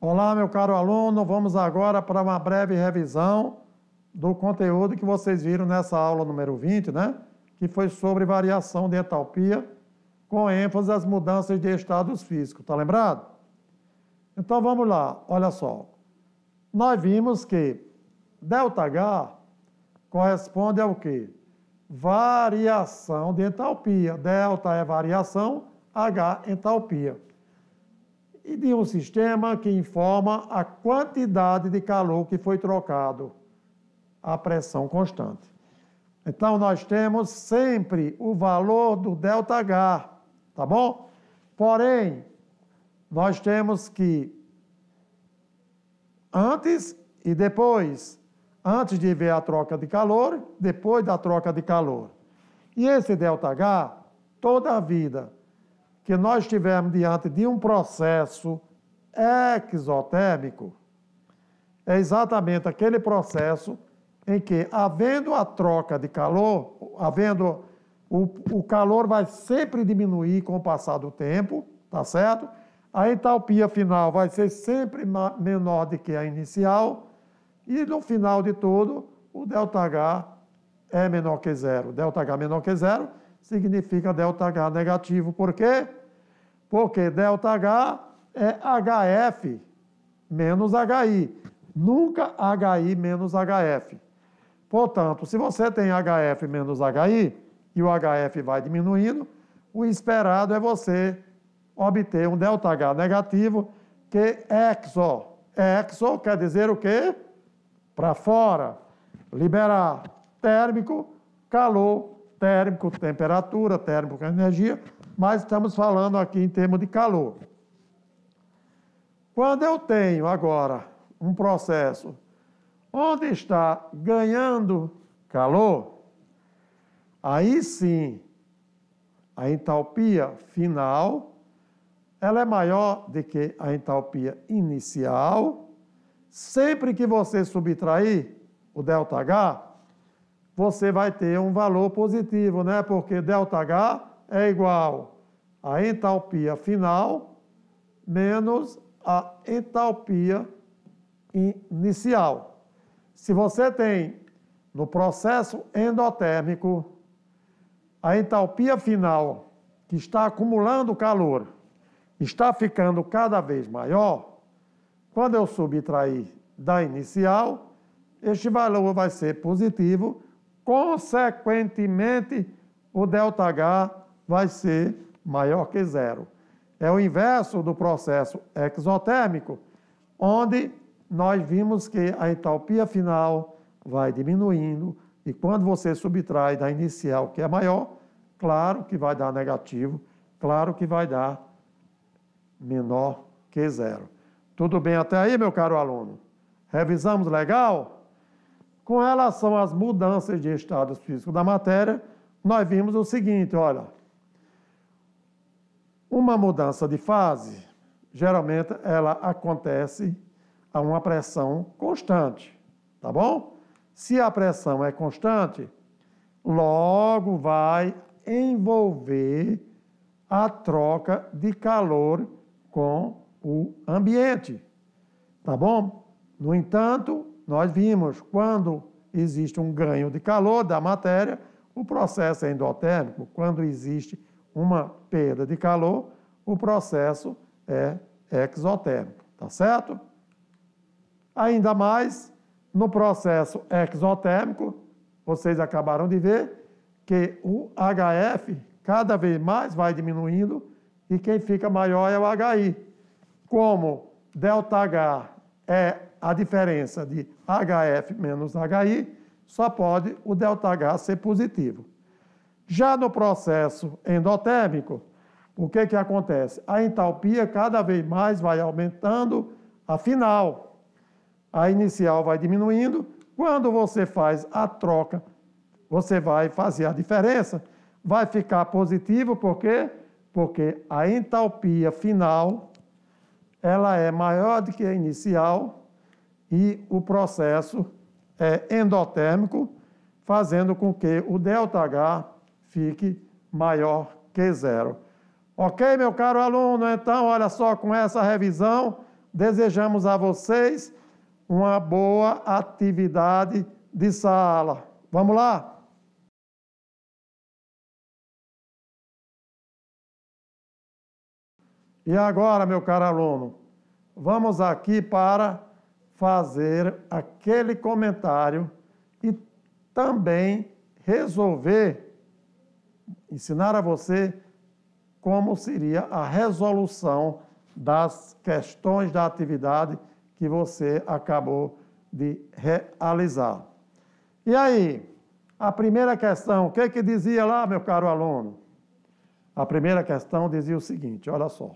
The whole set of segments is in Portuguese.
Olá, meu caro aluno, vamos agora para uma breve revisão do conteúdo que vocês viram nessa aula número 20, né? Que foi sobre variação de entalpia, com ênfase às mudanças de estados físicos, tá lembrado? Então vamos lá, olha só. Nós vimos que ΔH corresponde ao quê? Variação de entalpia. Delta é variação, H entalpia e de um sistema que informa a quantidade de calor que foi trocado a pressão constante. Então, nós temos sempre o valor do ΔH, tá bom? Porém, nós temos que, antes e depois, antes de ver a troca de calor, depois da troca de calor. E esse ΔH, toda a vida, que nós estivermos diante de um processo exotérmico, é exatamente aquele processo em que, havendo a troca de calor, havendo o, o calor vai sempre diminuir com o passar do tempo, tá certo? A entalpia final vai ser sempre menor do que a inicial, e no final de tudo, o ΔH é menor que zero. ΔH menor que zero significa ΔH negativo. Por quê? Porque ΔH é HF menos HI. Nunca HI menos HF. Portanto, se você tem HF menos HI e o HF vai diminuindo, o esperado é você obter um ΔH negativo que é exo. Exo quer dizer o quê? Para fora. Liberar térmico, calor térmico, temperatura, térmico com energia, mas estamos falando aqui em termos de calor. Quando eu tenho agora um processo onde está ganhando calor, aí sim a entalpia final ela é maior do que a entalpia inicial. Sempre que você subtrair o ΔH, você vai ter um valor positivo, né? Porque ΔH é igual à entalpia final menos a entalpia inicial. Se você tem no processo endotérmico a entalpia final que está acumulando calor está ficando cada vez maior, quando eu subtrair da inicial, este valor vai ser positivo consequentemente, o ΔH vai ser maior que zero. É o inverso do processo exotérmico, onde nós vimos que a entalpia final vai diminuindo e quando você subtrai da inicial, que é maior, claro que vai dar negativo, claro que vai dar menor que zero. Tudo bem até aí, meu caro aluno? Revisamos legal? Com relação às mudanças de estado físico da matéria, nós vimos o seguinte, olha, uma mudança de fase, geralmente ela acontece a uma pressão constante, tá bom? Se a pressão é constante, logo vai envolver a troca de calor com o ambiente, tá bom? No entanto, nós vimos, quando existe um ganho de calor da matéria, o processo é endotérmico. Quando existe uma perda de calor, o processo é exotérmico, tá certo? Ainda mais, no processo exotérmico, vocês acabaram de ver que o HF cada vez mais vai diminuindo e quem fica maior é o HI. Como ΔH é a diferença de HF menos HI, só pode o ΔH ser positivo. Já no processo endotérmico, o que, que acontece? A entalpia cada vez mais vai aumentando, afinal, a inicial vai diminuindo. Quando você faz a troca, você vai fazer a diferença, vai ficar positivo, por quê? Porque a entalpia final ela é maior do que a inicial, e o processo é endotérmico, fazendo com que o ΔH fique maior que zero. Ok, meu caro aluno? Então, olha só, com essa revisão, desejamos a vocês uma boa atividade de sala. Vamos lá? E agora, meu caro aluno, vamos aqui para fazer aquele comentário e também resolver, ensinar a você como seria a resolução das questões da atividade que você acabou de realizar. E aí, a primeira questão, o que, é que dizia lá, meu caro aluno? A primeira questão dizia o seguinte: olha só.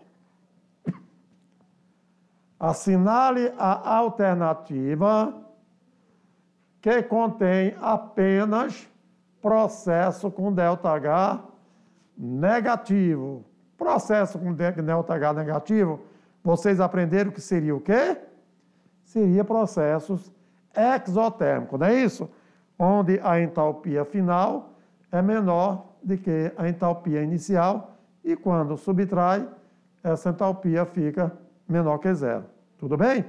Assinale a alternativa que contém apenas processo com ΔH negativo. Processo com ΔH negativo, vocês aprenderam que seria o quê? Seria processos exotérmicos, não é isso? Onde a entalpia final é menor do que a entalpia inicial e quando subtrai, essa entalpia fica menor que zero. Tudo bem?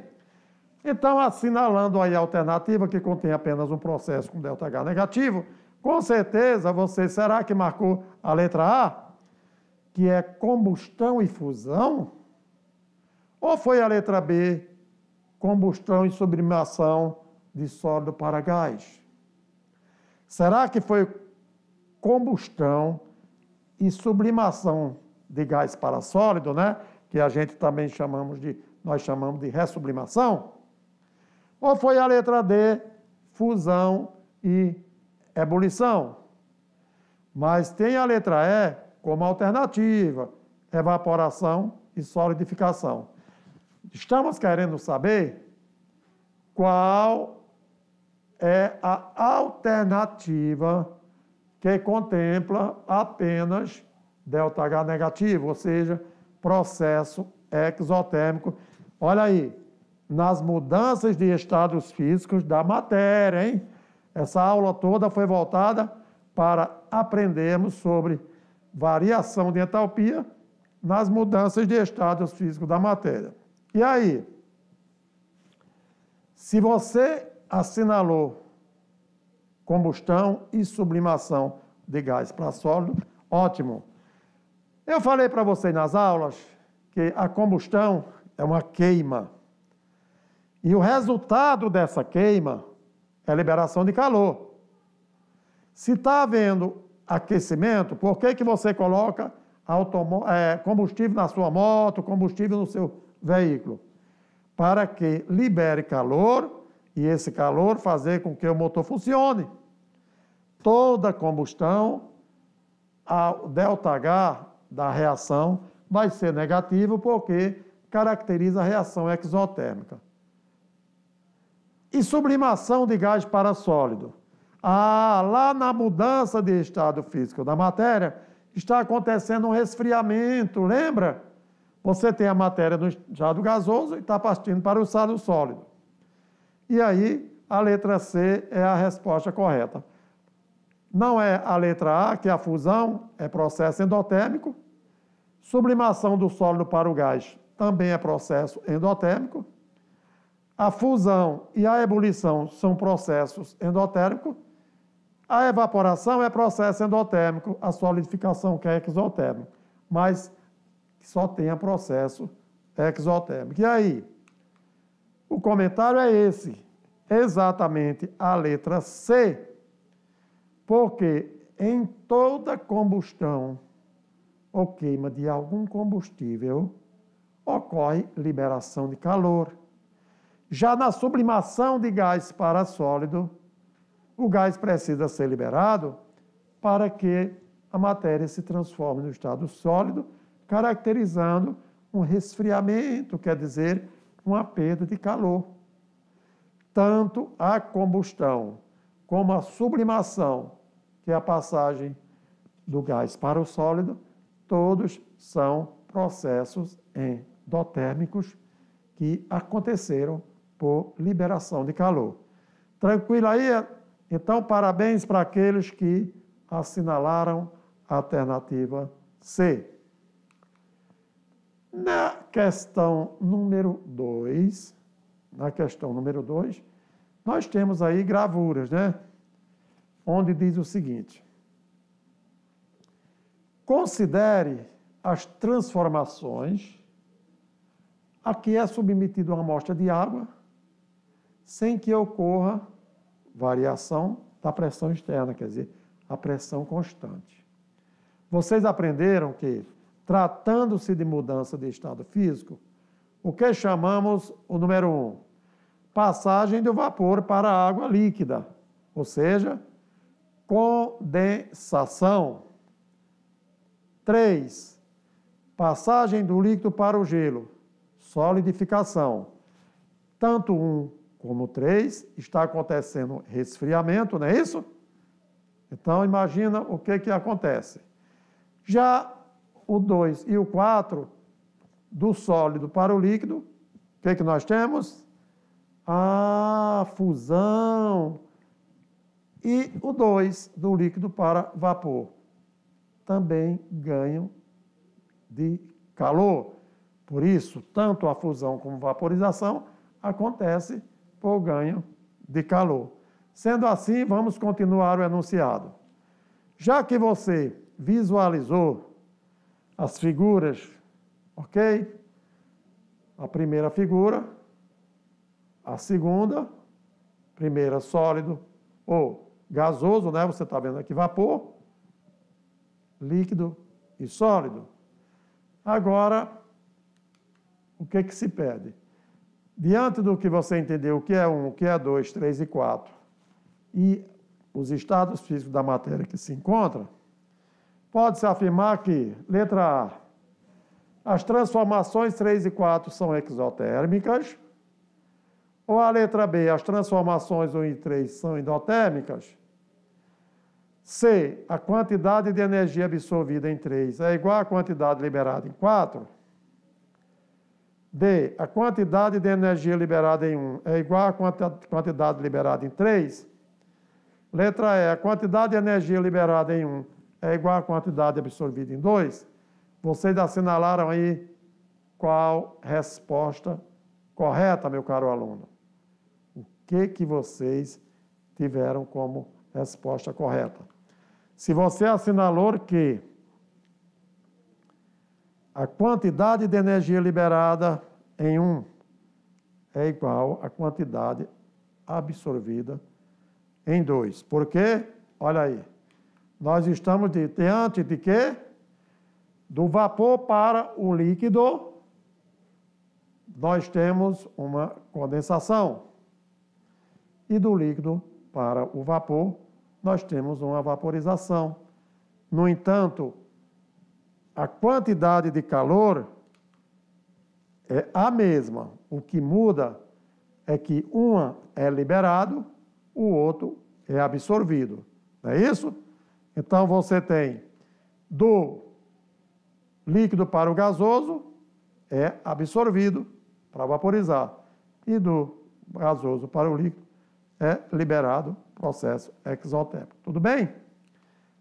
Então, assinalando aí a alternativa que contém apenas um processo com ΔH negativo, com certeza você será que marcou a letra A, que é combustão e fusão? Ou foi a letra B, combustão e sublimação de sólido para gás? Será que foi combustão e sublimação de gás para sólido, né? que a gente também chamamos de, nós chamamos de ressublimação? Ou foi a letra D, fusão e ebulição? Mas tem a letra E como alternativa, evaporação e solidificação. Estamos querendo saber qual é a alternativa que contempla apenas ΔH negativo, ou seja, processo exotérmico. Olha aí, nas mudanças de estados físicos da matéria, hein? Essa aula toda foi voltada para aprendermos sobre variação de entalpia nas mudanças de estados físicos da matéria. E aí, se você assinalou combustão e sublimação de gás para sólido, ótimo. Eu falei para vocês nas aulas que a combustão é uma queima. E o resultado dessa queima é liberação de calor. Se está havendo aquecimento, por que, que você coloca é, combustível na sua moto, combustível no seu veículo? Para que libere calor e esse calor fazer com que o motor funcione. Toda combustão, a delta H da reação vai ser negativo porque caracteriza a reação exotérmica. E sublimação de gás para sólido. Ah, lá na mudança de estado físico da matéria, está acontecendo um resfriamento, lembra? Você tem a matéria no estado gasoso e está partindo para o estado sólido. E aí, a letra C é a resposta correta. Não é a letra A, que é a fusão é processo endotérmico. Sublimação do sólido para o gás também é processo endotérmico. A fusão e a ebulição são processos endotérmicos. A evaporação é processo endotérmico, a solidificação que é exotérmico, mas só tem a processo exotérmico. E aí? O comentário é esse. Exatamente a letra C porque em toda combustão ou queima de algum combustível ocorre liberação de calor. Já na sublimação de gás para sólido, o gás precisa ser liberado para que a matéria se transforme no estado sólido, caracterizando um resfriamento, quer dizer, uma perda de calor. Tanto a combustão como a sublimação que é a passagem do gás para o sólido, todos são processos endotérmicos que aconteceram por liberação de calor. Tranquilo aí? Então, parabéns para aqueles que assinalaram a alternativa C. Na questão número 2, na questão número 2, nós temos aí gravuras, né? onde diz o seguinte: Considere as transformações a que é submetido uma amostra de água sem que ocorra variação da pressão externa, quer dizer, a pressão constante. Vocês aprenderam que, tratando-se de mudança de estado físico, o que chamamos o número um, passagem do vapor para a água líquida, ou seja, condensação. 3. Passagem do líquido para o gelo, solidificação. Tanto 1 como 3 está acontecendo resfriamento, não é isso? Então imagina o que, que acontece. Já o 2 e o 4, do sólido para o líquido, o que, que nós temos? A fusão e o 2 do líquido para vapor também ganham de calor. Por isso, tanto a fusão como vaporização acontece por ganho de calor. Sendo assim, vamos continuar o enunciado. Já que você visualizou as figuras, ok? A primeira figura, a segunda, primeira sólido ou gasoso, né? Você está vendo aqui vapor, líquido e sólido. Agora, o que, que se pede? Diante do que você entendeu o que é 1, um, o que é 2, 3 e 4, e os estados físicos da matéria que se encontra, pode-se afirmar que, letra A, as transformações 3 e 4 são exotérmicas, ou a letra B, as transformações 1 e 3 são endotérmicas, C. A quantidade de energia absorvida em 3 é igual à quantidade liberada em 4. D. A quantidade de energia liberada em 1 é igual à quantidade liberada em 3. Letra E. A quantidade de energia liberada em 1 é igual à quantidade absorvida em 2. Vocês assinalaram aí qual resposta correta, meu caro aluno. O que, que vocês tiveram como resposta correta? Se você assinalou que a quantidade de energia liberada em um é igual à quantidade absorvida em dois. Por quê? Olha aí. Nós estamos de, diante de quê? Do vapor para o líquido, nós temos uma condensação. E do líquido para o vapor, nós temos uma vaporização. No entanto, a quantidade de calor é a mesma. O que muda é que uma é liberado, o outro é absorvido. Não é isso? Então você tem do líquido para o gasoso é absorvido para vaporizar e do gasoso para o líquido é liberado processo exotérmico. Tudo bem?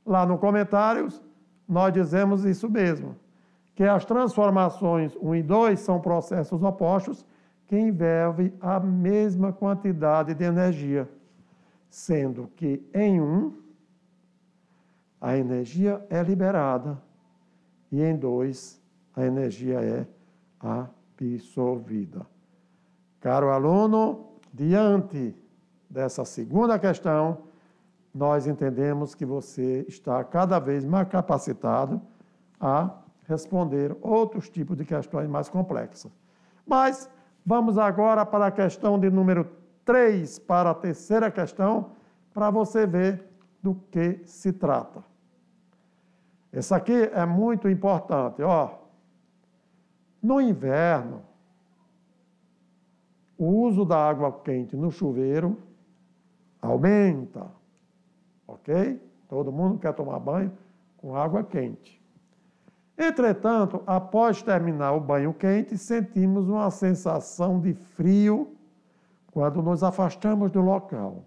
Lá no comentários, nós dizemos isso mesmo, que as transformações 1 e 2 são processos opostos que envolvem a mesma quantidade de energia, sendo que em um a energia é liberada e em dois a energia é absorvida. Caro aluno, diante dessa segunda questão, nós entendemos que você está cada vez mais capacitado a responder outros tipos de questões mais complexas. Mas vamos agora para a questão de número 3, para a terceira questão, para você ver do que se trata. Essa aqui é muito importante, ó. No inverno, o uso da água quente no chuveiro aumenta. Ok? Todo mundo quer tomar banho com água quente. Entretanto, após terminar o banho quente, sentimos uma sensação de frio quando nos afastamos do local.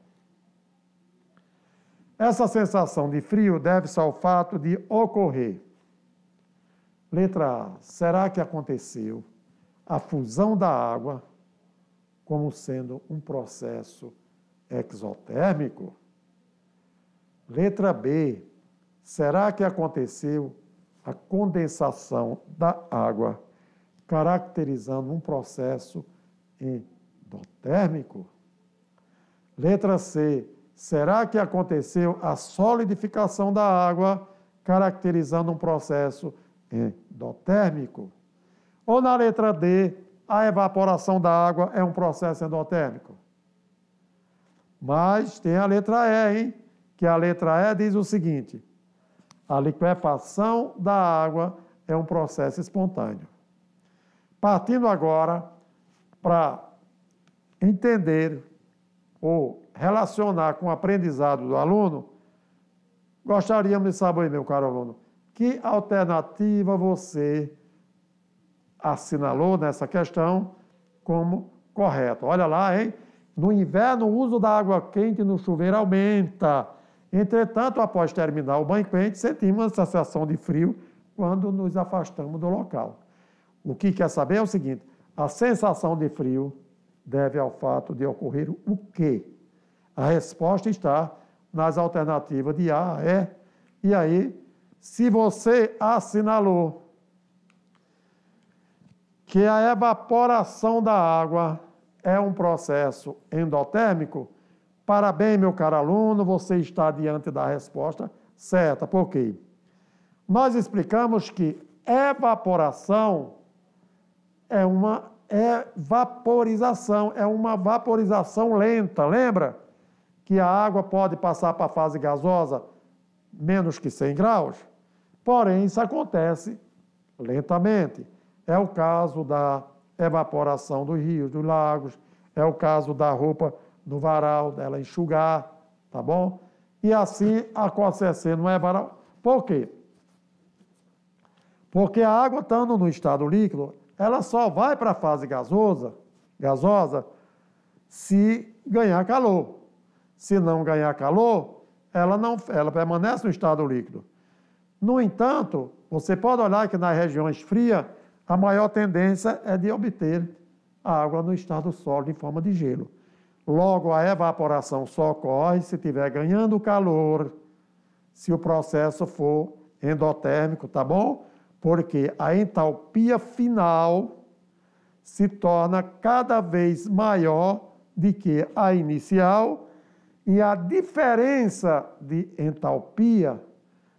Essa sensação de frio deve-se ao fato de ocorrer. Letra A. Será que aconteceu a fusão da água como sendo um processo exotérmico? Letra B. Será que aconteceu a condensação da água, caracterizando um processo endotérmico? Letra C. Será que aconteceu a solidificação da água, caracterizando um processo endotérmico? Ou na letra D, a evaporação da água é um processo endotérmico? Mas tem a letra E, hein? Que a letra E diz o seguinte: a liquefação da água é um processo espontâneo. Partindo agora para entender ou relacionar com o aprendizado do aluno, gostaríamos de saber, meu caro aluno, que alternativa você assinalou nessa questão como correta. Olha lá, hein? No inverno, o uso da água quente no chuveiro aumenta. Entretanto, após terminar o banho quente, sentimos a sensação de frio quando nos afastamos do local. O que quer saber é o seguinte: a sensação de frio deve ao fato de ocorrer o quê? A resposta está nas alternativas de A, E. E aí, se você assinalou que a evaporação da água é um processo endotérmico, parabéns, meu caro aluno, você está diante da resposta certa. Por quê? Nós explicamos que evaporação é uma é vaporização, é uma vaporização lenta. Lembra que a água pode passar para a fase gasosa menos que 100 graus? Porém, isso acontece lentamente. É o caso da evaporação dos rios, dos lagos, é o caso da roupa no varal, dela enxugar, tá bom? E assim a COCC não é varal. Por quê? Porque a água estando no estado líquido, ela só vai para a fase gasosa, gasosa se ganhar calor. Se não ganhar calor, ela, não, ela permanece no estado líquido. No entanto, você pode olhar que nas regiões frias, a maior tendência é de obter a água no estado sólido em forma de gelo. Logo, a evaporação só ocorre se estiver ganhando calor, se o processo for endotérmico, tá bom? Porque a entalpia final se torna cada vez maior do que a inicial e a diferença de entalpia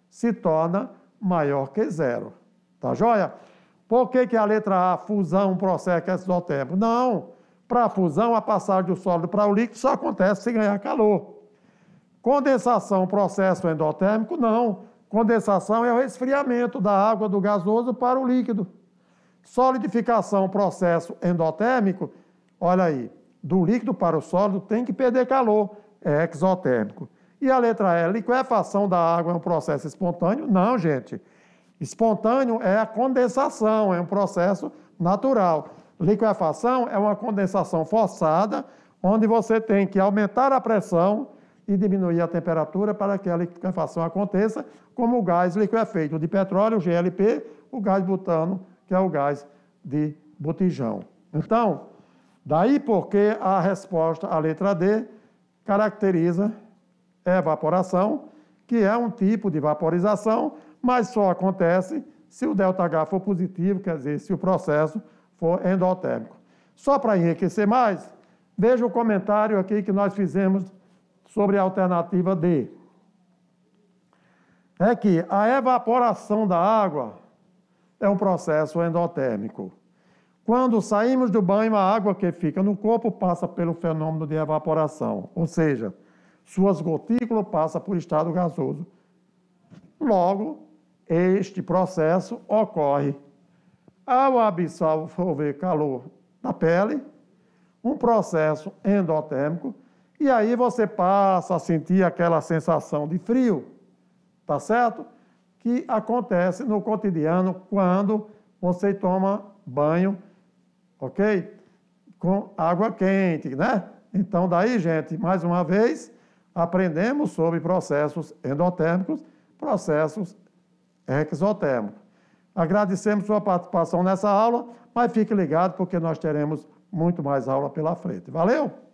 se torna maior que zero. Tá joia? Por que, que a letra A, fusão, processo é Não. Para a fusão, a passagem do sólido para o líquido só acontece se ganhar calor. Condensação, processo endotérmico, não. Condensação é o resfriamento da água do gasoso para o líquido. Solidificação, processo endotérmico, olha aí, do líquido para o sólido tem que perder calor, é exotérmico. E a letra E, liquefação da água é um processo espontâneo? Não, gente. Espontâneo é a condensação, é um processo natural. Liquefação é uma condensação forçada, onde você tem que aumentar a pressão e diminuir a temperatura para que a liquefação aconteça, como o gás liquefeito de petróleo, GLP, o gás butano, que é o gás de botijão. Então, daí porque a resposta à letra D caracteriza evaporação, que é um tipo de vaporização mas só acontece se o ΔH for positivo, quer dizer, se o processo for endotérmico. Só para enriquecer mais, veja o comentário aqui que nós fizemos sobre a alternativa D. É que a evaporação da água é um processo endotérmico. Quando saímos do banho, a água que fica no corpo passa pelo fenômeno de evaporação, ou seja, suas gotículas passam por estado gasoso. Logo, este processo ocorre ao absorver calor da pele, um processo endotérmico, e aí você passa a sentir aquela sensação de frio, tá certo? Que acontece no cotidiano quando você toma banho, ok? Com água quente, né? Então, daí, gente, mais uma vez, aprendemos sobre processos endotérmicos, processos é REC Agradecemos sua participação nessa aula, mas fique ligado porque nós teremos muito mais aula pela frente. Valeu!